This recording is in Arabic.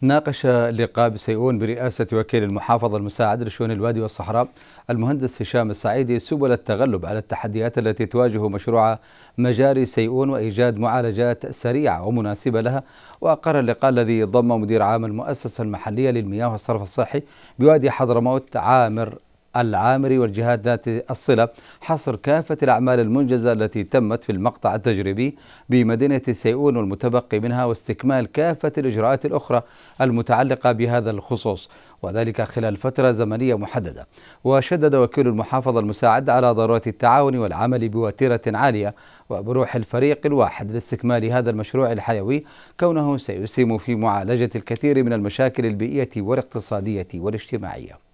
ناقش لقاء بسيئون برئاسة وكيل المحافظة المساعد لشؤون الوادي والصحراء المهندس هشام السعيدي سبل التغلب على التحديات التي تواجه مشروع مجاري سيئون وإيجاد معالجات سريعة ومناسبة لها وأقر اللقاء الذي ضم مدير عام المؤسسة المحلية للمياه والصرف الصحي بوادي حضرموت عامر العامري والجهات ذات الصلة حصر كافة الأعمال المنجزة التي تمت في المقطع التجريبي بمدينة سيئون والمتبقي منها واستكمال كافة الإجراءات الأخرى المتعلقة بهذا الخصوص وذلك خلال فترة زمنية محددة وشدد وكيل المحافظة المساعد على ضرورة التعاون والعمل بوتيرة عالية وبروح الفريق الواحد لاستكمال هذا المشروع الحيوي كونه سيسهم في معالجة الكثير من المشاكل البيئية والاقتصادية والاجتماعية